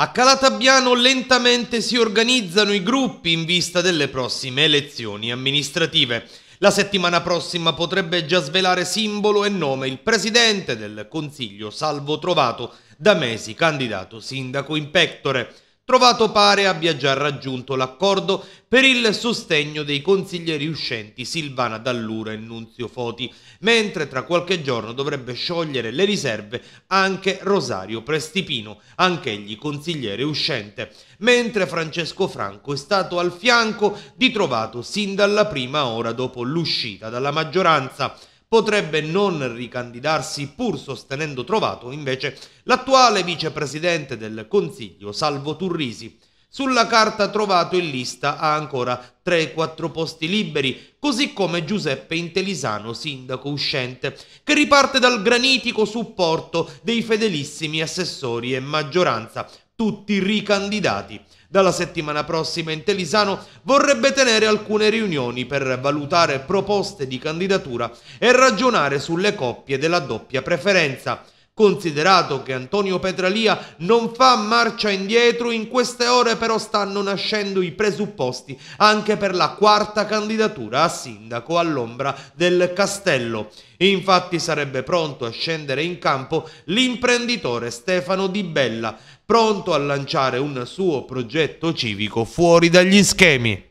A Calatabiano lentamente si organizzano i gruppi in vista delle prossime elezioni amministrative. La settimana prossima potrebbe già svelare simbolo e nome il presidente del Consiglio Salvo Trovato, da mesi candidato sindaco in pectore trovato pare abbia già raggiunto l'accordo per il sostegno dei consiglieri uscenti Silvana Dallura e Nunzio Foti, mentre tra qualche giorno dovrebbe sciogliere le riserve anche Rosario Prestipino, anch'egli consigliere uscente, mentre Francesco Franco è stato al fianco di Trovato sin dalla prima ora dopo l'uscita dalla maggioranza potrebbe non ricandidarsi pur sostenendo trovato invece l'attuale vicepresidente del Consiglio, Salvo Turrisi. Sulla carta trovato in lista ha ancora 3-4 posti liberi, così come Giuseppe Intelisano, sindaco uscente, che riparte dal granitico supporto dei fedelissimi assessori e maggioranza, tutti ricandidati. Dalla settimana prossima Intelisano vorrebbe tenere alcune riunioni per valutare proposte di candidatura e ragionare sulle coppie della doppia preferenza. Considerato che Antonio Petralia non fa marcia indietro, in queste ore però stanno nascendo i presupposti anche per la quarta candidatura a sindaco all'ombra del castello. Infatti sarebbe pronto a scendere in campo l'imprenditore Stefano Di Bella, pronto a lanciare un suo progetto civico fuori dagli schemi.